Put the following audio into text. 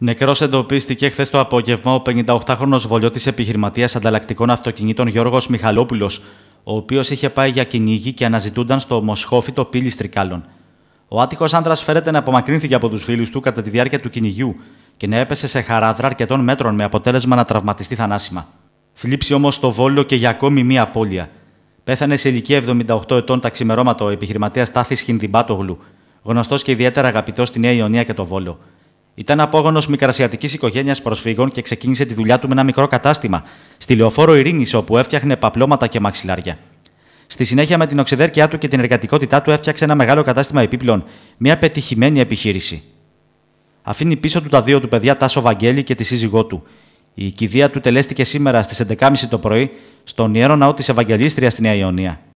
Νεκρός εντοπίστηκε χθες το απόγευμα ο 58χρονο βολιώτη επιχειρηματίας ανταλλακτικών αυτοκινήτων Γιώργος Μιχαλόπουλος, ο οποίος είχε πάει για κυνήγι και αναζητούνταν στο μοσχόφιτο πύλη τρικάλων. Ο άτυχος άντρα φέρεται να απομακρύνθηκε από τους φίλους του κατά τη διάρκεια του κυνηγιού και να έπεσε σε χαράδρα αρκετών μέτρων με αποτέλεσμα να τραυματιστεί θανάσιμα. Φλήψει όμω το βόλιο και για ακόμη μία απώλεια. Πέθανε σε ηλικία 78 ετών τα ξημερώματα ο επιχειρηματίας Τάθης Χινδιμπάτογλου, γνωστός και ιδιαίτερα αγαπητός στη Νέα Ιωνία και το Βόλο. Ήταν απόγονος μικρασιατικής οικογένειας προσφύγων και ξεκίνησε τη δουλειά του με ένα μικρό κατάστημα στη λεωφόρο Ειρήνης, όπου έφτιαχνε παπλώματα και μαξιλάρια. Στη συνέχεια, με την οξυδέρκειά του και την εργατικότητά του, έφτιαξε ένα μεγάλο κατάστημα επίπλων, μια πετυχημένη επιχείρηση. Αφήνει πίσω του τα δύο του παιδιά Τάσο Βαγγέλη και τη σύζυγό του. Η κηδεία του τελέστηκε σήμερα στις 11.30 το πρωί στον ιερό ναό της Ευαγγελίστριας στη Νέα